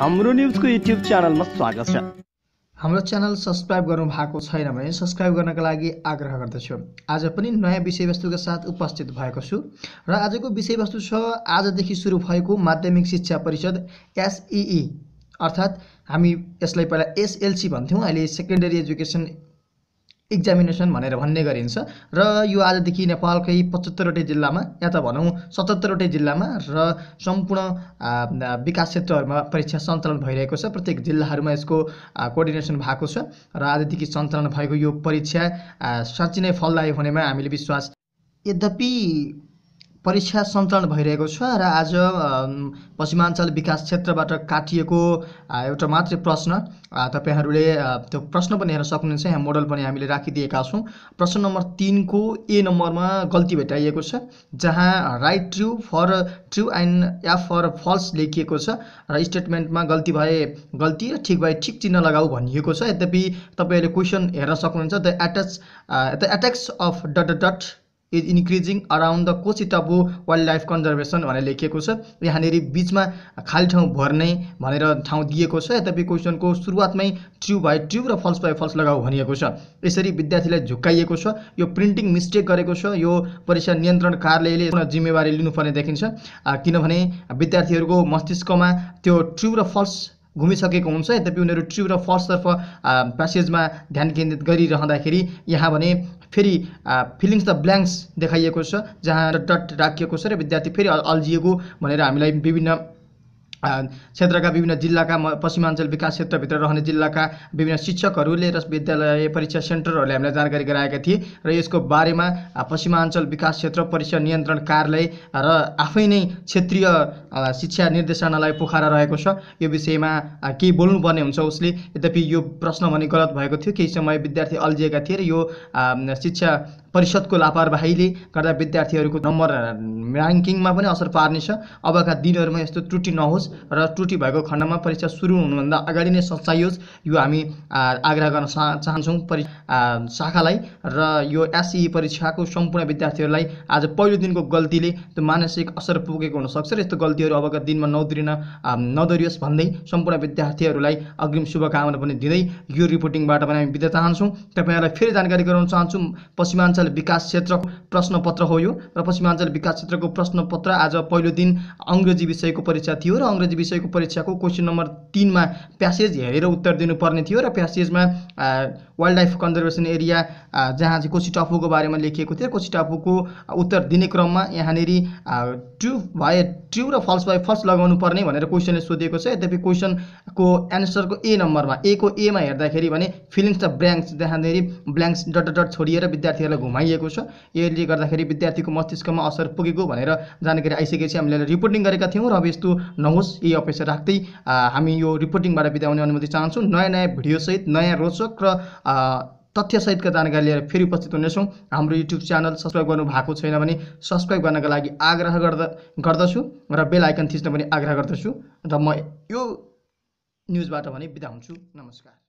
हाम्रो न्युजको युट्युब च्यानलमा स्वागत छ हाम्रो च्यानल सब्सक्राइब गर्नु भएको छैन भने सब्सक्राइब गर्नका लागि आग्रह गर्दछु आज पनि नयाँ विषयवस्तुका साथ उपस्थित भएको छु र आजको विषयवस्तु छ आजदेखि सुरु भएको माध्यमिक शिक्षा परिषद एसइई अर्थात् हामी यसलाई पहिला एसएलसी भन्थ्यौँ अहिले सेकेन्डरी एजुकेसन इक्जामिनेसन भनेर भन्ने गरिन्छ र यो आजदेखि नेपालकै पचहत्तरवटै जिल्लामा या त भनौँ सतहत्तरवटै जिल्लामा र सम्पूर्ण विकास क्षेत्रहरूमा परीक्षा सञ्चालन भइरहेको छ प्रत्येक जिल्लाहरूमा यसको कोअर्डिनेसन भएको छ र आजदेखि सञ्चालन भएको यो परीक्षा साँच्ची नै फलदायी हुनेमा हामीले विश्वास यद्यपि परीक्षा सञ्चालन भइरहेको छ र आज पश्चिमाञ्चल विकास क्षेत्रबाट काटिएको एउटा मात्रै प्रश्न तपाईँहरूले त्यो प्रश्न पनि हेर्न सक्नुहुन्छ यहाँ मोडल पनि हामीले राखिदिएका छौँ प्रश्न नम्बर तिनको ए नम्बरमा गल्ती भेटाइएको छ जहाँ write true for true and या फर फल्स लेखिएको छ र स्टेटमेन्टमा गल्ती भए गल्ती र ठिक भए ठिक चिन्ह लगाऊ भनिएको छ यद्यपि तपाईँहरूले क्वेसन हेर्न सक्नुहुन्छ the attach the attacks of dot dot is increasing around the Koshi Tappu wildlife conservation भनेर लेखिएको छ यहाँनिर बिचमा खाली ठाउँ भर्ने भनेर ठाउँ दिएको छ यद्यपि क्वेसनको सुरुवातमै ट्रु बाई ट्रु र फल्स बाई फल्स लगाऊ भनिएको छ यसरी विद्यार्थीलाई झुक्काइएको छ यो प्रिन्टिङ मिस्टेक गरेको छ यो परीक्षा नियन्त्रण कार्यालयले जिम्मेवारी लिनुपर्ने देखिन्छ किनभने विद्यार्थीहरूको मस्तिष्कमा त्यो ट्रु र फल्स घुमिसकेको हुन्छ यद्यपि उनीहरू ट्रु र फर्स्टतर्फ प्यासेजमा ध्यान केन्द्रित गरिरहँदाखेरि यहाँ भने फेरि फिलिङ्स द ब्ल्याङ्क्स देखाइएको छ जहाँ डट राखिएको छ र विद्यार्थी फेरि अल्झिएको भनेर हामीलाई विभिन्न क्षेत्रका विभिन्न जिल्लाका पश्चिमाञ्चल विकास क्षेत्रभित्र रहने जिल्लाका विभिन्न शिक्षकहरूले र विद्यालय परीक्षा सेन्टरहरूले हामीलाई जानकारी गराएका थिए र यसको बारेमा पश्चिमाञ्चल विकास क्षेत्र परीक्षा नियन्त्रण कार्यालय र आफै नै क्षेत्रीय शिक्षा निर्देशनालय पोखरा रहेको छ यो विषयमा केही बोल्नुपर्ने हुन्छ उसले यद्यपि यो प्रश्न भने गलत भएको थियो केही समय विद्यार्थी अल्झिएका थिए र यो शिक्षा परिषदको लापरवाहीले गर्दा विद्यार्थीहरूको नम्बर ऱ्याङ्किङमा पनि असर पार्नेछ अबका दिनहरूमा यस्तो त्रुटि नहोस् र त्रुटि भएको खण्डमा परीक्षा सुरु हुनुभन्दा अगाडि नै सचाइयोस् यो हामी आग्रह गर्न चाहन्छौँ परि शाखालाई र यो एससिई परीक्षाको सम्पूर्ण विद्यार्थीहरूलाई आज पहिलो दिनको गल्तीले त्यो मानसिक असर पुगेको हुनसक्छ र यस्तो गल्तीहरू अबका दिनमा नदोरिन नदोरियोस् भन्दै सम्पूर्ण विद्यार्थीहरूलाई अग्रिम शुभकामना पनि दिँदै यो रिपोर्टिङबाट पनि हामी बिदा चाहन्छौँ तपाईँहरूलाई फेरि जानकारी गराउन चाहन्छौँ पश्चिमाञ्चल विकास क्षेत्रको प्रश्नपत्र हो यो र पश्चिमाञ्चल विकास क्षेत्रको प्रश्नपत्र आज पहिलो दिन अङ्ग्रेजी विषयको परीक्षा थियो र अङ्ग्रेजी विषयको परीक्षाको क्वेसन नम्बर तिनमा प्यासेज हेरेर उत्तर दिनुपर्ने थियो र प्यासेजमा वाइल्ड लाइफ कन्जर्भेसन एरिया जहाँ चाहिँ कोसी टापुको बारेमा लेखिएको थियो कोसी टापुको उत्तर दिने क्रममा यहाँनिर ट्रु भए ट्रु र फल्स भए फल्स लगाउनु पर्ने भनेर क्वेसनले सोधिएको छ यद्यपि क्वेसनको एन्सरको ए नम्बरमा ए को एमा हेर्दाखेरि भने फिलिङ्स द ब्ल्याङ्क्स जहाँनिर ब्ल्याङ्क्स डट डट छोडिएर विद्यार्थीहरूलाई घुमाइएको छ यसले गर्दाखेरि विद्यार्थीको मस्तिष्कमा असर पुगेको भनेर जानकारी आइसकेपछि हामीले रिपोर्टिङ गरेका थियौँ र अब यस्तो नहोस् हवस् यही अपेक्षा राख्दै हामी यो रिपोर्टिङबाट बिदा हुने अनुमति चाहन्छौँ नयाँ नयाँ भिडियोसहित नयाँ रोचक र तथ्यसहितका जानकारी लिएर फेरि उपस्थित हुनेछौँ हाम्रो युट्युब च्यानल सब्सक्राइब गर्नु भएको छैन भने सब्सक्राइब गर्नका लागि आग्रह गर्द गर्दछु र बेल आइकन थिच्न पनि आग्रह गर्दछु र म यो न्युजबाट भने बिदा हुन्छु नमस्कार